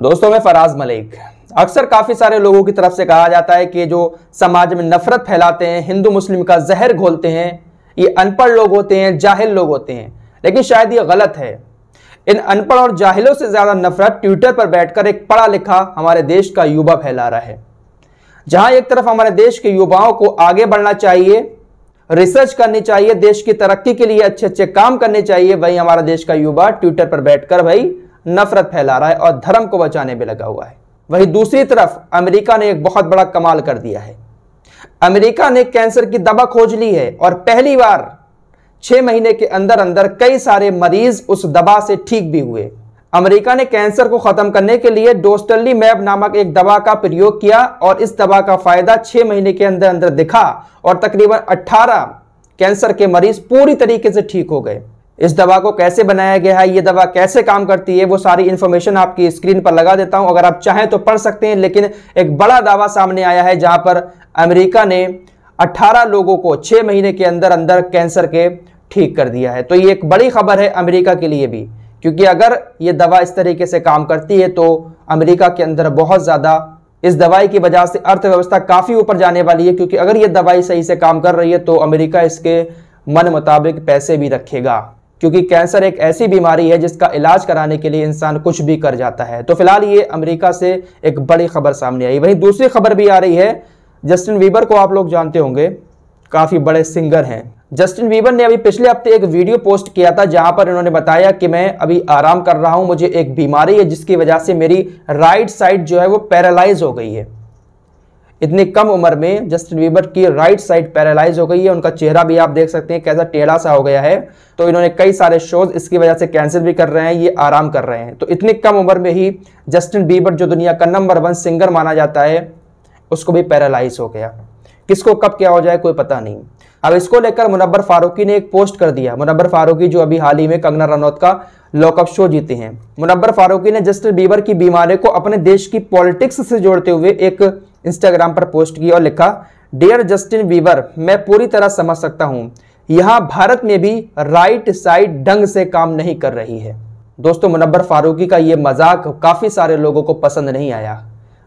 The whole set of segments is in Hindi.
दोस्तों मैं फराज मलिक अक्सर काफ़ी सारे लोगों की तरफ से कहा जाता है कि जो समाज में नफरत फैलाते हैं हिंदू मुस्लिम का जहर घोलते हैं ये अनपढ़ लोग होते हैं जाहिल लोग होते हैं लेकिन शायद ये गलत है इन अनपढ़ और जाहिलों से ज़्यादा नफरत ट्विटर पर बैठकर एक पढ़ा लिखा हमारे देश का युवा फैला रहा है जहां एक तरफ हमारे देश के युवाओं को आगे बढ़ना चाहिए रिसर्च करनी चाहिए देश की तरक्की के लिए अच्छे अच्छे काम करने चाहिए वही हमारा देश का युवा ट्विटर पर बैठकर भाई नफरत फैला रहा है और धर्म को बचाने में लगा हुआ है वहीं दूसरी तरफ अमेरिका ने एक बहुत बड़ा कमाल कर दिया है अमेरिका ने कैंसर की दवा खोज ली है और पहली बार छह महीने के अंदर अंदर कई सारे मरीज उस दवा से ठीक भी हुए अमेरिका ने कैंसर को खत्म करने के लिए डोस्टली मैब नामक एक दवा का प्रयोग किया और इस दवा का फायदा छह महीने के अंदर अंदर दिखा और तकरीबन 18 कैंसर के मरीज पूरी तरीके से ठीक हो गए इस दवा को कैसे बनाया गया है ये दवा कैसे काम करती है वो सारी इन्फॉर्मेशन आपकी स्क्रीन पर लगा देता हूं अगर आप चाहें तो पढ़ सकते हैं लेकिन एक बड़ा दावा सामने आया है जहां पर अमेरिका ने 18 लोगों को 6 महीने के अंदर अंदर कैंसर के ठीक कर दिया है तो ये एक बड़ी खबर है अमेरिका के लिए भी क्योंकि अगर ये दवा इस तरीके से काम करती है तो अमरीका के अंदर बहुत ज़्यादा इस दवाई की वजह से अर्थव्यवस्था काफ़ी ऊपर जाने वाली है क्योंकि अगर ये दवाई सही से काम कर रही है तो अमेरिका इसके मन मुताबिक पैसे भी रखेगा क्योंकि कैंसर एक ऐसी बीमारी है जिसका इलाज कराने के लिए इंसान कुछ भी कर जाता है तो फिलहाल ये अमेरिका से एक बड़ी खबर सामने आई वहीं दूसरी खबर भी आ रही है जस्टिन वीबर को आप लोग जानते होंगे काफ़ी बड़े सिंगर हैं जस्टिन वीबर ने अभी पिछले हफ्ते एक वीडियो पोस्ट किया था जहां पर इन्होंने बताया कि मैं अभी आराम कर रहा हूं मुझे एक बीमारी है जिसकी वजह से मेरी राइट साइड जो है वो पैरालाइज हो गई है इतनी कम उम्र में जस्टिन बीबर की राइट साइड पैरालाइज हो गई है उनका चेहरा भी आप देख सकते हैं कैसा टेढ़ा सा हो गया है तो इन्होंने कई सारे शोज इसकी वजह से कैंसिल भी कर रहे हैं ये आराम कर रहे हैं तो इतनी कम उम्र में ही जस्टिन बीबर जो दुनिया का नंबर वन सिंगर माना जाता है उसको भी पैरालाइज हो गया किसको कब क्या हो जाए कोई पता नहीं अब इसको लेकर मुनबर फारूकी ने एक पोस्ट कर दिया मुनबर फारूकी जो अभी हाल ही में कंगना रनौत का लॉकअप शो जीते हैं मुनबर फारूकी ने जस्टिन बीबर की बीमारी को अपने देश की पॉलिटिक्स से जोड़ते हुए एक इंस्टाग्राम पर पोस्ट की और लिखा डियर जस्टिन वीवर मैं पूरी तरह समझ सकता हूं यहां भारत में भी राइट साइड ढंग से काम नहीं कर रही है दोस्तों मुनबर फारूकी का ये मजाक काफ़ी सारे लोगों को पसंद नहीं आया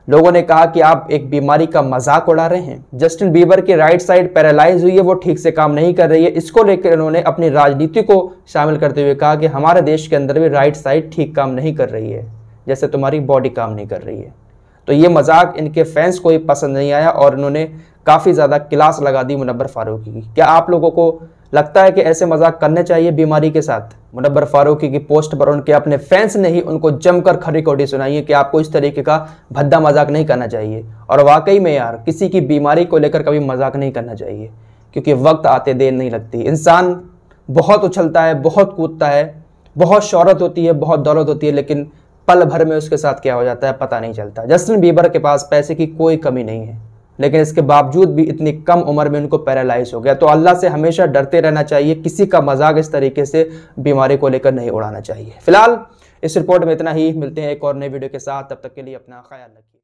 लोगों ने कहा कि आप एक बीमारी का मजाक उड़ा रहे हैं जस्टिन बीबर की राइट साइड पैरालाइज हुई है वो ठीक से काम नहीं कर रही है इसको लेकर उन्होंने अपनी राजनीति को शामिल करते हुए कहा कि हमारे देश के अंदर भी राइट साइड ठीक काम नहीं कर रही है जैसे तुम्हारी बॉडी काम नहीं कर रही है तो ये मजाक इनके फैंस को ही पसंद नहीं आया और इन्होंने काफ़ी ज़्यादा क्लास लगा दी मुनबर फारूकी की क्या आप लोगों को लगता है कि ऐसे मजाक करने चाहिए बीमारी के साथ मुनबर फारूकी की पोस्ट पर उनके अपने फैंस ने ही उनको जमकर खरी कोटी सुनाई है कि आपको इस तरीके का भद्दा मजाक नहीं करना चाहिए और वाकई में यार किसी की बीमारी को लेकर कभी मजाक नहीं करना चाहिए क्योंकि वक्त आते देर नहीं लगती इंसान बहुत उछलता है बहुत कूदता है बहुत शहरत होती है बहुत दौलत होती है लेकिन पल भर में उसके साथ क्या हो जाता है पता नहीं चलता जस्टिन बीबर के पास पैसे की कोई कमी नहीं है लेकिन इसके बावजूद भी इतनी कम उम्र में उनको पैरालाइज हो गया तो अल्लाह से हमेशा डरते रहना चाहिए किसी का मजाक इस तरीके से बीमारी को लेकर नहीं उड़ाना चाहिए फिलहाल इस रिपोर्ट में इतना ही मिलते हैं एक और नई वीडियो के साथ तब तक के लिए अपना ख्याल रखिए